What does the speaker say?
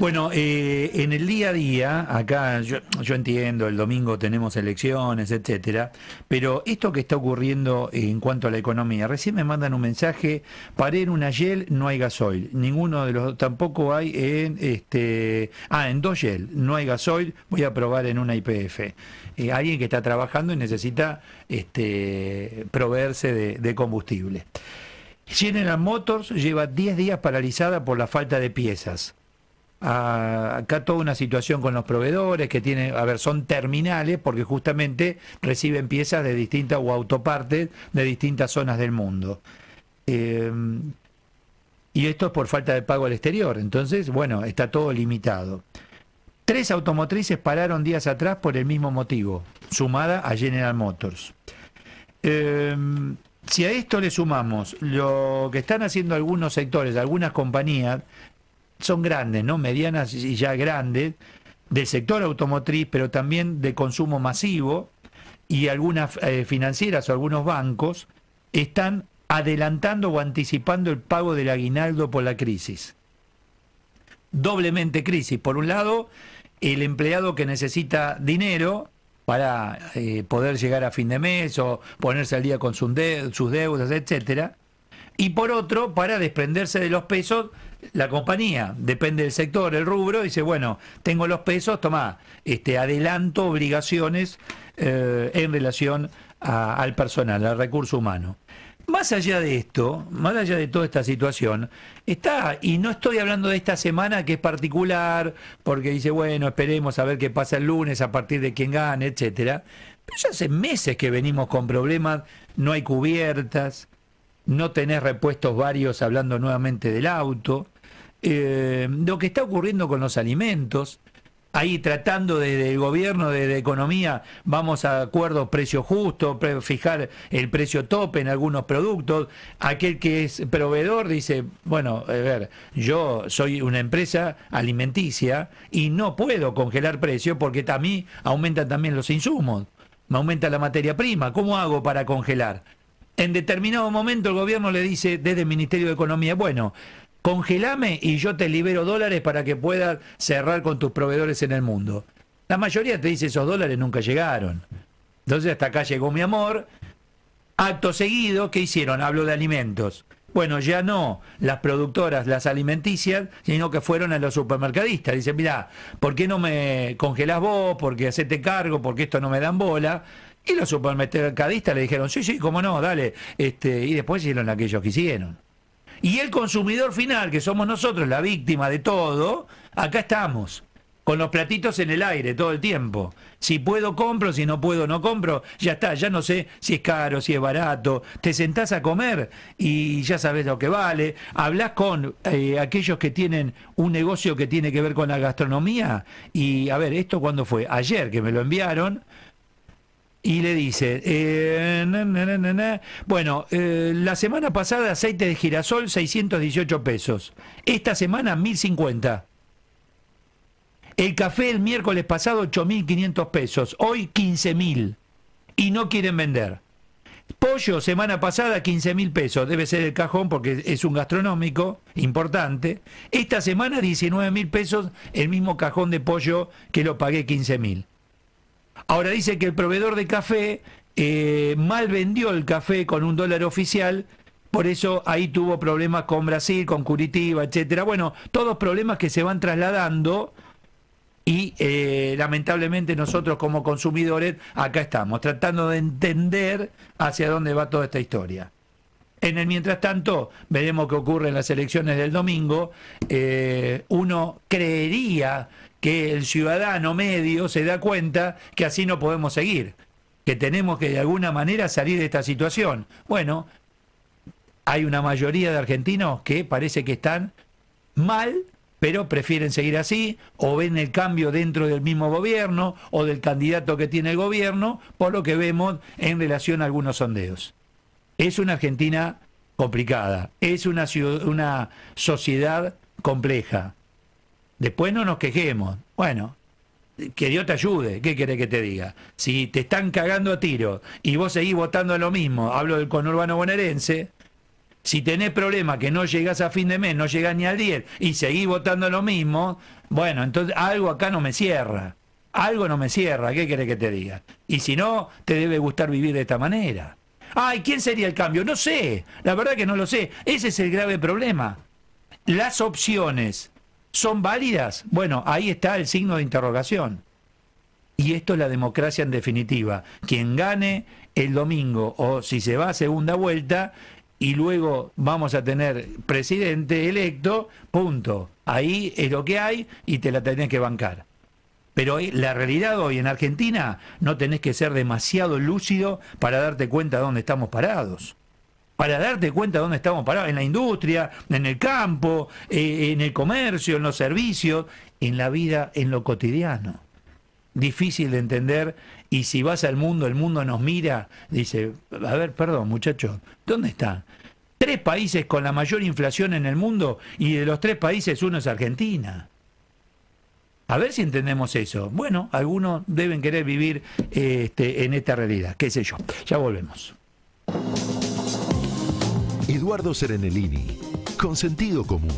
Bueno, eh, en el día a día, acá yo, entiendo, el domingo tenemos elecciones, etcétera, pero esto que está ocurriendo en cuanto a la economía, recién me mandan un mensaje, Paré en una Yel no hay gasoil, ninguno de los, tampoco hay en, este, ah, en dos Yel no hay gasoil, voy a probar en una IPF. Eh, alguien que está trabajando y necesita este, proveerse de combustible. General Motors lleva 10 días paralizada por la falta de piezas. Ah, acá toda una situación con los proveedores que tienen, a ver, son terminales porque justamente reciben piezas de distintas o autopartes de distintas zonas del mundo. Eh, y esto es por falta de pago al exterior. Entonces, bueno, está todo limitado. Tres automotrices pararon días atrás por el mismo motivo, sumada a General Motors. Eh, si a esto le sumamos lo que están haciendo algunos sectores, algunas compañías, son grandes, ¿no? Medianas y ya grandes, del sector automotriz, pero también de consumo masivo, y algunas eh, financieras o algunos bancos están adelantando o anticipando el pago del aguinaldo por la crisis. Doblemente crisis. Por un lado, el empleado que necesita dinero para eh, poder llegar a fin de mes o ponerse al día con sus, deudas, etcétera. Y por otro, para desprenderse de los pesos, la compañía, depende del sector, el rubro, dice, bueno, tengo los pesos, toma, este, adelanto obligaciones eh, en relación al personal, al recurso humano. Más allá de esto, más allá de toda esta situación, está, y no estoy hablando de esta semana que es particular, porque dice, bueno, esperemos a ver qué pasa el lunes, a partir de quién gana, etcétera. Pero ya hace meses que venimos con problemas, no hay cubiertas, no tenés repuestos varios hablando nuevamente del auto. Eh, lo que está ocurriendo con los alimentos, ahí tratando desde el gobierno, de, economía, vamos a acuerdos precio justo, fijar el precio tope en algunos productos. Aquel que es proveedor dice, bueno, a ver, yo soy una empresa alimenticia y no puedo congelar precios porque también aumentan también los insumos, me aumenta la materia prima, ¿cómo hago para congelar? En determinado momento el gobierno le dice desde el Ministerio de Economía, bueno, congelame y yo te libero dólares para que puedas cerrar con tus proveedores en el mundo. La mayoría te dice esos dólares nunca llegaron. Entonces hasta acá llegó mi amor. Acto seguido, ¿qué hicieron? Hablo de alimentos. Bueno, ya no las productoras, las alimenticias, sino que fueron a los supermercadistas. Dicen, mira ¿por qué no me congelás vos? ¿Por qué hacete cargo? ¿Por qué esto no me dan bola? Y los supermercadistas le dijeron, sí, sí, cómo no, dale. Este, y después hicieron lo que ellos quisieron. Y el consumidor final, que somos nosotros, la víctima de todo, acá estamos con los platitos en el aire todo el tiempo. Si puedo, compro, si no puedo, no compro. Ya está, ya no sé si es caro, si es barato. Te sentás a comer y ya sabes lo que vale. Hablas con eh, aquellos que tienen un negocio que tiene que ver con la gastronomía. Y a ver, ¿esto cuándo fue? Ayer que me lo enviaron. Y le dice, eh, bueno, eh, la semana pasada aceite de girasol 618 pesos, esta semana 1050. El café el miércoles pasado 8500 pesos, hoy 15000 y no quieren vender. Pollo semana pasada mil pesos, debe ser el cajón porque es un gastronómico importante. Esta semana mil pesos el mismo cajón de pollo que lo pagué mil Ahora dice que el proveedor de café eh, mal vendió el café con un dólar oficial, por eso ahí tuvo problemas con Brasil, con Curitiba, etcétera. Bueno, todos problemas que se van trasladando y eh, lamentablemente nosotros como consumidores acá estamos tratando de entender hacia dónde va toda esta historia. En el mientras tanto, veremos qué ocurre en las elecciones del domingo. Eh, uno creería que el ciudadano medio se da cuenta que así no podemos seguir, que tenemos que de alguna manera salir de esta situación. Bueno, hay una mayoría de argentinos que parece que están mal, pero prefieren seguir así, o ven el cambio dentro del mismo gobierno, o del candidato que tiene el gobierno, por lo que vemos en relación a algunos sondeos. Es una Argentina complicada, es una, una sociedad compleja. Después no nos quejemos. Bueno, que Dios te ayude, ¿qué querés que te diga? Si te están cagando a tiro y vos seguís votando lo mismo, hablo del conurbano bonaerense, si tenés problema que no llegás a fin de mes, no llegás ni al 10 y seguís votando lo mismo, bueno, entonces algo acá no me cierra. Algo no me cierra, ¿qué querés que te diga? Y si no, te debe gustar vivir de esta manera. Ay, ¿quién sería el cambio? No sé, la verdad que no lo sé. Ese es el grave problema. Las opciones ¿Son válidas? Bueno, ahí está el signo de interrogación. Y esto es la democracia en definitiva. Quien gane el domingo o si se va a segunda vuelta y luego vamos a tener presidente electo, punto. Ahí es lo que hay y te la tenés que bancar. Pero la realidad hoy en Argentina no tenés que ser demasiado lúcido para darte cuenta de dónde estamos parados para darte cuenta dónde estamos parados, en la industria, en el campo, eh, en el comercio, en los servicios, en la vida, en lo cotidiano. Difícil de entender y si vas al mundo, el mundo nos mira, dice, a ver, perdón muchachos, ¿dónde está? Tres países con la mayor inflación en el mundo y de los tres países uno es Argentina. A ver si entendemos eso. Bueno, algunos deben querer vivir este, en esta realidad, qué sé yo. Ya volvemos. Eduardo Serenellini, con sentido común.